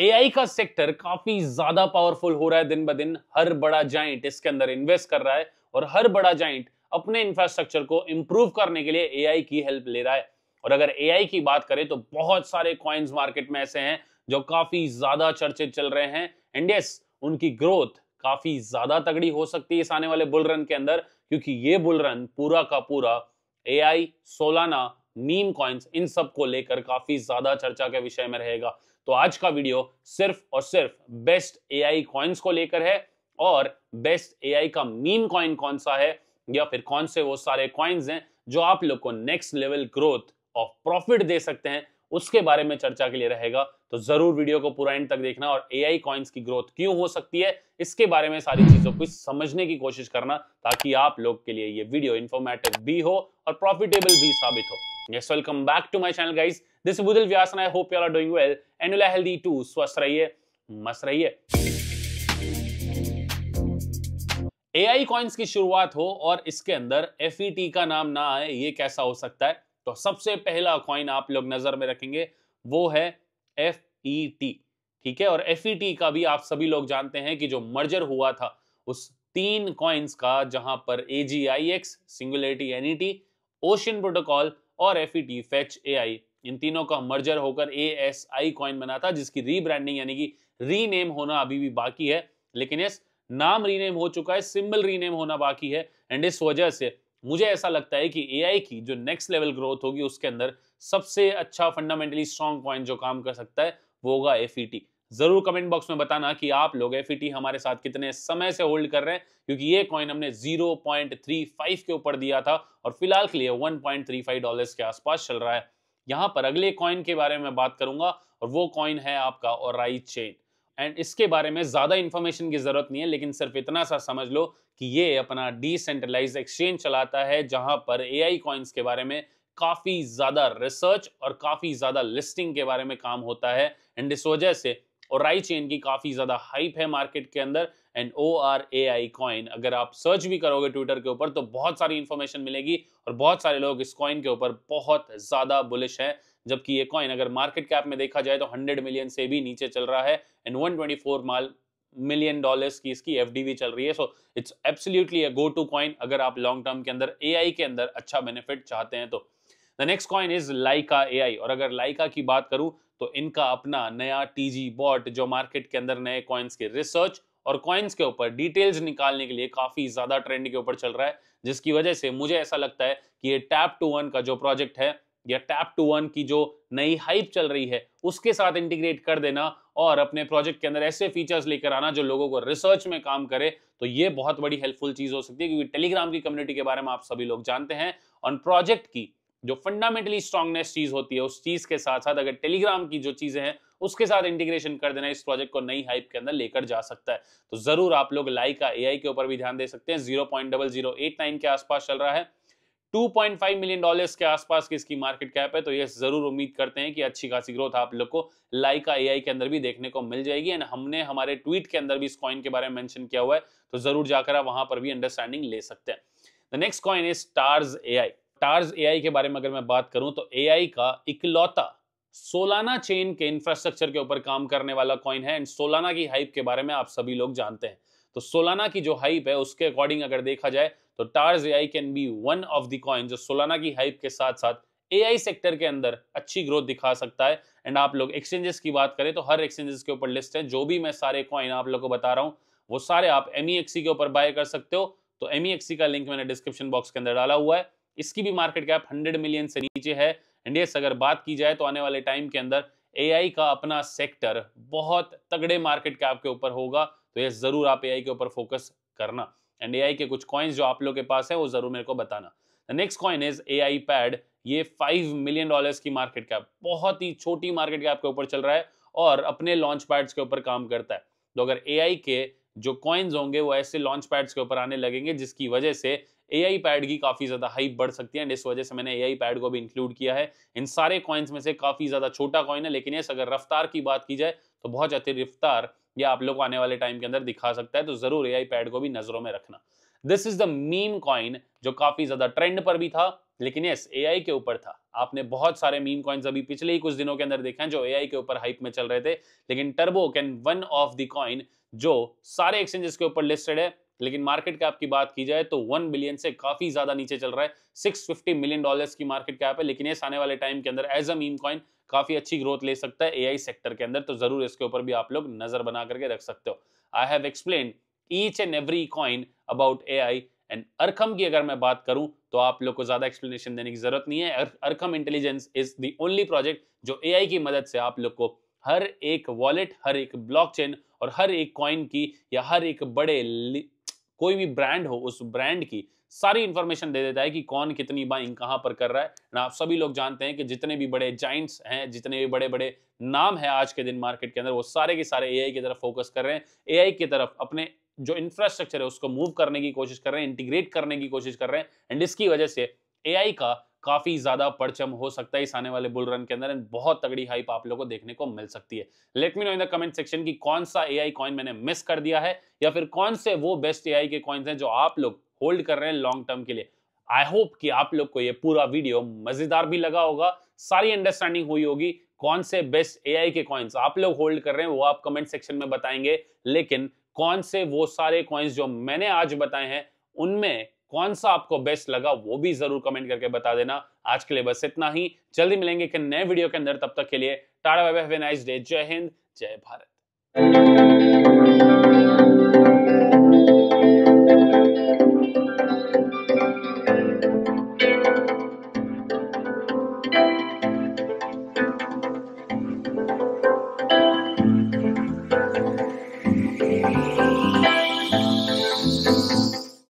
AI का sector काफी ज्यादा पावरफुल हो रहा है दिन ब दिन हर बड़ा जाइंट इसके अंदर इन्वेस्ट कर रहा है और हर बड़ा जाइंट अपने इंफ्रास्ट्रक्चर को इंप्रूव करने के लिए एआई की हेल्प ले रहा है और अगर एआई की बात करें तो बहुत सारे कॉइन्स मार्केट में ऐसे हैं जो काफी ज्यादा चर्चित चल रहे हैं एंड यस उनकी ग्रोथ काफी ज्यादा तगड़ी हो सकती है इस आने वाले बुलरन के अंदर क्योंकि ये बुलरन पूरा का पूरा आई सोलाना मीम कॉइन्स इन सब को लेकर काफी ज्यादा चर्चा के विषय में रहेगा तो आज का वीडियो सिर्फ और सिर्फ बेस्ट एआई कॉइन्स को लेकर है और बेस्ट एआई का मीम कॉइन कौन सा है या फिर कौन से वो सारे कॉइन्स हैं जो आप लोग को next level growth of profit दे सकते हैं उसके बारे में चर्चा के लिए रहेगा तो जरूर वीडियो को पूरा एंड तक देखना और एआई कॉइन्स की ग्रोथ क्यों हो सकती है इसके बारे में सारी चीजों को समझने की कोशिश करना ताकि आप लोग के लिए ये वीडियो इन्फॉर्मेटिव भी हो और प्रॉफिटेबल भी साबित हो Yes, welcome back to my channel, guys. This is Budil Vyas, and I hope you all are doing well and you healthy too. स्वस्थ रहिए, मस्त रहिए। AI कॉइन्स की शुरुआत हो और इसके अंदर FET का नाम ना आए, ये कैसा हो सकता है? तो सबसे पहला कॉइन आप लोग नजर में रखेंगे, वो है FET, ठीक है? और FET का भी आप सभी लोग जानते हैं कि जो मर्जर हुआ था, उस तीन कॉइन्स का जहां पर AGIX, singularity NET, ocean protocol और F E T fetch A I इन तीनों का मर्जर होकर ए एस आई कॉइन बना था जिसकी रीब्रांडिंग यानी कि रीनेम होना अभी भी बाकी है लेकिन यस नाम रीनेम हो चुका है सिंबल रीनेम होना बाकी है एंड इस वजह से मुझे ऐसा लगता है कि ए आई की जो नेक्स्ट लेवल ग्रोथ होगी उसके अंदर सबसे अच्छा फंडामेंटली स्ट्रॉन्ग कॉइन जो काम कर सकता है वो होगा एफ ई टी जरूर कमेंट बॉक्स में बताना कि आप लोग एफ e हमारे साथ कितने समय से होल्ड कर रहे हैं क्योंकि ये कॉइन हमने 0.35 के ऊपर दिया था और फिलहाल के लिए 1.35 डॉलर्स के आसपास चल रहा है यहां पर अगले कॉइन के बारे में बात करूंगा और वो कॉइन है आपका और चेन एंड इसके बारे में ज़्यादा इंफॉर्मेशन की ज़रूरत नहीं है लेकिन सिर्फ इतना सा समझ लो कि ये अपना डिसेंट्रलाइज एक्सचेंज चलाता है जहां पर ए कॉइन्स के बारे में काफ़ी ज़्यादा रिसर्च और काफ़ी ज़्यादा लिस्टिंग के बारे में काम होता है एंड इस वजह से और राई चेन की काफ़ी ज़्यादा हाइप है मार्केट के अंदर and O R A I coin अगर आप सर्च भी करोगे ट्विटर के ऊपर तो बहुत सारी इंफॉर्मेशन मिलेगी और बहुत सारे लोग इस कॉइन के ऊपर बहुत ज़्यादा बुलिश है जबकि ये कॉइन अगर मार्केट कैप में देखा जाए तो 100 मिलियन से भी नीचे चल रहा है एंड 124 माल मिलियन डॉलर्स की इसकी एफ भी चल रही है so it's absolutely a go to coin अगर आप लॉन्ग टर्म के अंदर ए के अंदर अच्छा बेनिफिट चाहते हैं तो the next coin is Laika A और अगर लाइका की बात करूं तो इनका अपना नया टीजी बॉट जो मार्केट के अंदर नए कॉइन्स के रिसर्च और कॉइन्स के ऊपर डिटेल्स निकालने के लिए काफी ज्यादा ट्रेंड के ऊपर चल रहा है जिसकी वजह से मुझे ऐसा लगता है कि ये टैप टू वन का जो प्रोजेक्ट है या टैप टू वन की जो नई हाइप चल रही है उसके साथ इंटीग्रेट कर देना और अपने प्रोजेक्ट के अंदर ऐसे फीचर्स लेकर आना जो लोगों को रिसर्च में काम करे तो ये बहुत बड़ी हेल्पफुल चीज हो सकती है क्योंकि टेलीग्राम की कम्युनिटी के बारे में आप सभी लोग जानते हैं और प्रोजेक्ट की जो फंडामेंटली स्ट्रांगनेस चीज होती है उस चीज के साथ साथ अगर टेलीग्राम की जो चीजें हैं उसके साथ इंटीग्रेशन कर देना इस प्रोजेक्ट को नई हाइप के अंदर लेकर जा सकता है तो जरूर आप लोग का एआई के ऊपर भी ध्यान दे सकते हैं zero point double zero eight nine के आसपास चल रहा है 2.5 मिलियन डॉलर्स के आसपास की इसकी मार्केट कैप है तो ये जरूर उम्मीद करते हैं कि अच्छी खासी ग्रोथ आप लोग को लाइका एआई के अंदर भी देखने को मिल जाएगी एंड हमने हमारे ट्वीट के अंदर भी इस कॉइन के बारे में मेंशन किया हुआ है तो जरूर जाकर आप वहां पर भी अंडरस्टैंडिंग ले सकते हैं the next coin is stars I Tars AI के बारे में अगर मैं बात करूं तो एआई का इकलौता सोलाना चेन के इंफ्रास्ट्रक्चर के ऊपर काम करने वाला कॉइन है एंड सोलाना की हाइप के बारे में आप सभी लोग जानते हैं तो सोलाना की जो हाइप है उसके अकॉर्डिंग अगर देखा जाए तो Tars AI can be one of the coin जो सोलाना की हाइप के साथ साथ एआई सेक्टर के अंदर अच्छी ग्रोथ दिखा सकता है एंड आप लोग एक्सचेंजेस की बात करें तो हर एक्सचेंजेस के ऊपर लिस्ट है जो भी मैं सारे कॉइन आप लोग को बता रहा हूँ वो सारे आप एम e के ऊपर बाय कर सकते हो तो एम e का लिंक मैंने डिस्क्रिप्शन बॉक्स के अंदर डाला हुआ है इसकी भी मार्केट कैप हंड्रेड मिलियन से नीचे है एंड यस अगर बात की जाए तो आने वाले टाइम के अंदर एआई का अपना सेक्टर बहुत तगड़े मार्केट कैप के ऊपर होगा तो यस जरूर आप एआई के ऊपर फोकस करना एंड एआई के कुछ कॉइन्स जो आप लोग के पास है वो जरूर मेरे को बताना next coin is AI pad ये फाइव मिलियन डॉलर्स की मार्केट कैप बहुत ही छोटी मार्केट कैप के ऊपर चल रहा है और अपने लॉन्च पैड्स के ऊपर काम करता है तो अगर ए के जो कॉइन्स होंगे वो ऐसे लॉन्च पैड्स के ऊपर आने लगेंगे जिसकी वजह से ए पैड की काफ़ी ज़्यादा हाइप बढ़ सकती है एंड इस वजह से मैंने ए पैड को भी इंक्लूड किया है इन सारे कॉइन्स में से काफ़ी ज़्यादा छोटा कॉइन है लेकिन यस अगर रफ्तार की बात की जाए तो बहुत अति रफ्तार ये आप लोग आने वाले टाइम के अंदर दिखा सकता है तो ज़रूर ए पैड को भी नज़रों में रखना this is the meme coin जो काफ़ी ज़्यादा ट्रेंड पर भी था लेकिन यस ए के ऊपर था आपने बहुत सारे मीम कॉइन्स अभी पिछले ही कुछ दिनों के अंदर देखे हैं जो ए के ऊपर हाइप में चल रहे थे लेकिन turbo can one of the coin जो सारे एक्सचेंजेस के ऊपर लिस्टेड है लेकिन मार्केट कैप की बात की जाए तो वन बिलियन से काफी ज्यादा नीचे चल रहा है सिक्स फिफ्टी मिलियन डॉलर्स की मार्केट कैप है लेकिन ये आने वाले टाइम के अंदर एज अ मीम कॉइन काफी अच्छी ग्रोथ ले सकता है एआई सेक्टर के अंदर तो जरूर इसके ऊपर भी आप लोग नजर बना करके रख सकते हो I have explain each and every coin about A and Arkham की अगर मैं बात करूं तो आप लोग को ज्यादा एक्सप्लेनेशन देने की जरूरत नहीं है Arkham intelligence is the only project जो ए की मदद से आप लोग को हर एक वॉलेट हर एक ब्लॉकचेन और हर एक कॉइन की या हर एक बड़े कोई भी ब्रांड हो उस ब्रांड की सारी इंफॉर्मेशन दे देता है कि कौन कितनी बाइंग कहां पर कर रहा है और आप सभी लोग जानते हैं कि जितने भी बड़े जाइंट्स हैं जितने भी बड़े बड़े नाम है आज के दिन मार्केट के अंदर वो सारे के सारे एआई की तरफ फोकस कर रहे हैं एआई की तरफ अपने जो इंफ्रास्ट्रक्चर है उसको मूव करने की कोशिश कर रहे हैं इंटीग्रेट करने की कोशिश कर रहे हैं एंड इसकी वजह से एआई का काफी ज्यादा परचम हो सकता है इस आने वाले बुल रन के अंदर एंड बहुत तगड़ी हाइप आप लोगों को देखने को मिल सकती है let me know in the comment section की कौन सा ए आई कॉइन मैंने मिस कर दिया है या फिर कौन से वो बेस्ट ए आई के कॉइन्स हैं जो आप लोग होल्ड कर रहे हैं लॉन्ग टर्म के लिए आई होप कि आप लोग को ये पूरा वीडियो मजेदार भी लगा होगा सारी अंडरस्टैंडिंग हुई होगी कौन से बेस्ट एआई के कॉइन्स आप लोग होल्ड कर रहे हैं वो आप कमेंट सेक्शन में बताएंगे लेकिन कौन से वो सारे कॉइन्स जो मैंने आज बताए हैं उनमें कौन सा आपको बेस्ट लगा वो भी जरूर कमेंट करके बता देना आज के लिए बस इतना ही जल्दी मिलेंगे एक नए वीडियो के अंदर तब तक के लिए tada bye bye nice day जय हिंद जय भारत